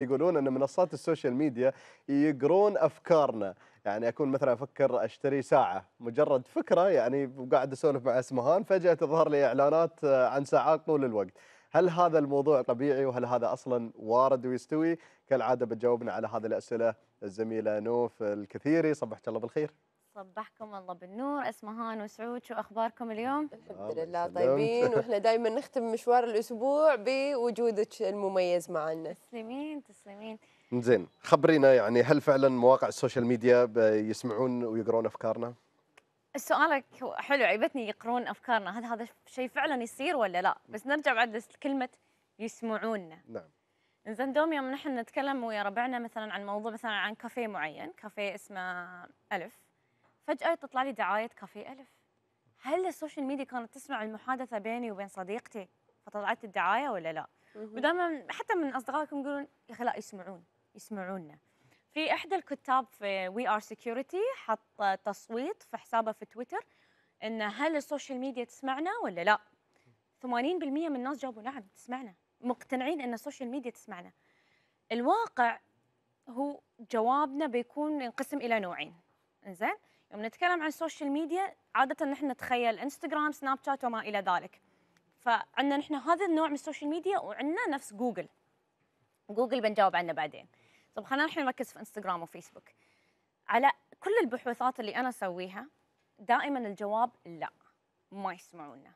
يقولون ان منصات السوشيال ميديا يقرون افكارنا يعني اكون مثلا افكر اشتري ساعه مجرد فكره يعني وقاعد اسولف مع اسمهان فجاه تظهر لي اعلانات آه، عن ساعات طول الوقت هل هذا الموضوع طبيعي وهل هذا اصلا وارد ويستوي كالعاده بتجاوبنا على هذه الاسئله الزميله نوف الكثيري صبحك الله بالخير صبحكم الله بالنور اسمه هان وسعود شو اخباركم اليوم الحمد لله طيبين واحنا دائما نختم مشوار الاسبوع بوجودك المميز معنا تسلمين تسلمين زين خبرينا يعني هل فعلا مواقع السوشيال ميديا يسمعون ويقرون افكارنا سؤالك حلو عيبتني يقرون افكارنا هل هذا شيء فعلا يصير ولا لا بس نرجع بعد لكلمه يسمعوننا نعم زين دوم يوم نحن نتكلم ويا ربعنا مثلا عن موضوع مثلا عن كافيه معين كافيه اسمه الف فجأة تطلع لي دعاية كافي ألف هل السوشيال ميديا كانت تسمع المحادثة بيني وبين صديقتي فطلعت الدعاية ولا لا؟ ودائما حتى من أصدقائكم يقولون يا أخي لا يسمعون يسمعوننا في إحدى الكتاب في وي آر سكيورتي حط تصويت في حسابه في تويتر إن هل السوشيال ميديا تسمعنا ولا لا؟ 80% من الناس جاوبوا نعم تسمعنا مقتنعين ان السوشيال ميديا تسمعنا الواقع هو جوابنا بيكون ينقسم الى نوعين زين يوم نتكلم عن السوشيال ميديا عاده نحن نتخيل انستغرام سناب شات وما الى ذلك فعندنا نحن هذا النوع من السوشيال ميديا وعندنا نفس جوجل جوجل بنجاوب عنه بعدين طب خلينا الحين نركز في انستغرام وفيسبوك على كل البحوثات اللي انا اسويها دائما الجواب لا ما يسمعونا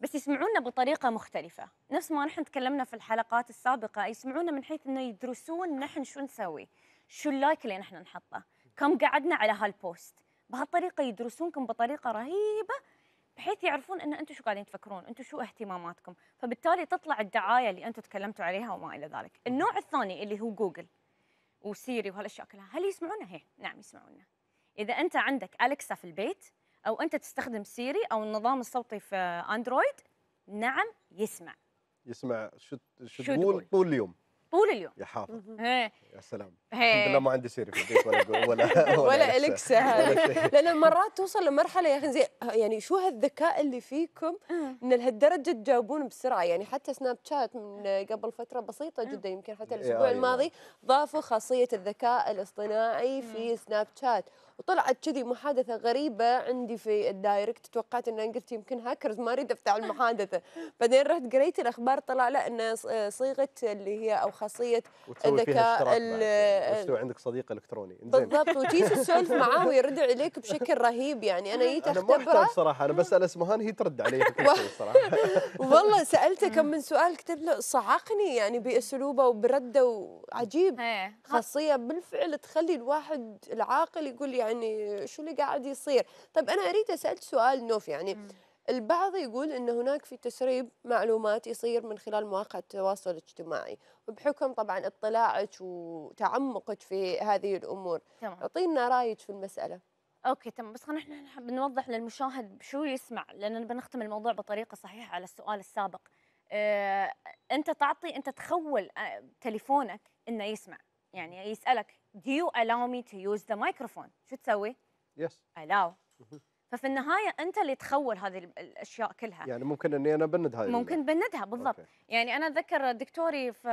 بس يسمعونا بطريقه مختلفه نفس ما نحن تكلمنا في الحلقات السابقه يسمعونا من حيث انه يدرسون نحن شو نسوي شو اللايك اللي نحن نحطه كم قعدنا على هالبوست بهالطريقه يدرسونكم بطريقه رهيبه بحيث يعرفون ان انتم شو قاعدين تفكرون، انتم شو اهتماماتكم، فبالتالي تطلع الدعايه اللي انتم تكلمتوا عليها وما الى ذلك. النوع الثاني اللي هو جوجل وسيري وهالاشياء كلها، هل يسمعونها؟ هي إيه، نعم يسمعونا. اذا انت عندك الكسا في البيت او انت تستخدم سيري او النظام الصوتي في اندرويد، نعم يسمع. يسمع شو شو تقول طول اليوم. طول اليوم يا حافظ يا سلام الحمد لله ما عندي سيري في البيت ولا ولا ولا الكسه هذه لان مرات توصل لمرحله يا اخي زي يعني شو هالذكاء اللي فيكم ان لهالدرجه تجاوبون بسرعه يعني حتى سناب شات من قبل فتره بسيطه جدا يمكن حتى إيه، الاسبوع آه، الماضي أيوة. ضافوا خاصيه الذكاء الاصطناعي في سناب شات وطلعت كذي محادثه غريبه عندي في الدايركت توقعت ان قلت يمكن هاكرز ما اريد افتح المحادثه بعدين رحت قريت الاخبار طلع لا ان صيغه اللي هي او خاصيه الذكاء يعني، وتسوي عندك صديق الكتروني بالضبط وتجي تسولف معاه ويرد عليك بشكل رهيب يعني انا جيت اختبره انا ما صراحه انا بسال اسمهان هي ترد علي صراحه والله سالته كم من سؤال كتب له صعقني يعني باسلوبه وبرده وعجيب إيه. خاصيه بالفعل تخلي الواحد العاقل يقول يعني شو اللي قاعد يصير طيب انا اريد اسالك سؤال نوف يعني البعض يقول أن هناك في تسريب معلومات يصير من خلال مواقع التواصل الاجتماعي وبحكم طبعا اطلاعك وتعمقك في هذه الأمور تمام أعطينا رأيك في المسألة اوكي تمام بس خلينا احنا بنوضح للمشاهد شو يسمع لان بنختم الموضوع بطريقه صحيحه على السؤال السابق اه انت تعطي انت تخول آه، تليفونك انه يسمع يعني يسالك do you allow me to use the microphone شو تسوي yes allow ففي النهايه انت اللي تخول هذه الاشياء كلها يعني ممكن اني انا بندها ممكن بندها بالضبط أوكي. يعني انا اتذكر دكتوري في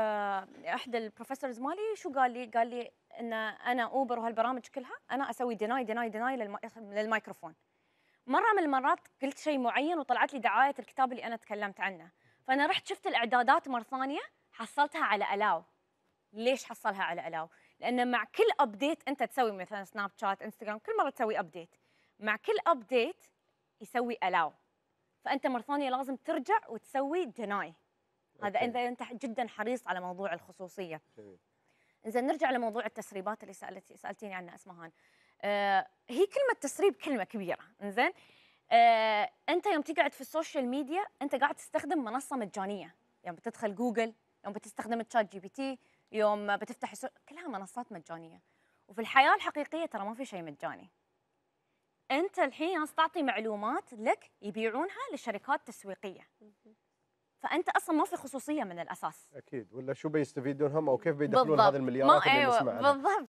احد البروفيسورز مالي شو قال لي قال لي ان انا اوبر وهالبرامج كلها انا اسوي ديناي ديناي ديناي للمايكروفون مره من المرات قلت شيء معين وطلعت لي دعايه الكتاب اللي انا تكلمت عنه فانا رحت شفت الاعدادات مره ثانيه حصلتها على الاو ليش حصلها على الاو لان مع كل ابديت انت تسوي مثلا سناب شات انستغرام كل مره تسوي ابديت مع كل ابديت يسوي الاو فانت مره ثانيه لازم ترجع وتسوي ديناي هذا اذا انت جدا حريص على موضوع الخصوصيه جميل زين نرجع لموضوع التسريبات اللي سالت سالتيني عنها اسمهان آه هي كلمه تسريب كلمه كبيره زين آه انت يوم تقعد في السوشيال ميديا انت قاعد تستخدم منصه مجانيه يوم بتدخل جوجل يوم بتستخدم تشات جي بي تي يوم بتفتح كلها منصات مجانيه وفي الحياه الحقيقيه ترى ما في شيء مجاني انت الحين تعطي معلومات لك يبيعونها لشركات تسويقيه فانت اصلا ما في خصوصيه من الاساس اكيد ولا شو بيستفيدون هم او كيف بيدخلون هذا المليارات اللي أيوة، نسمعها بالضبط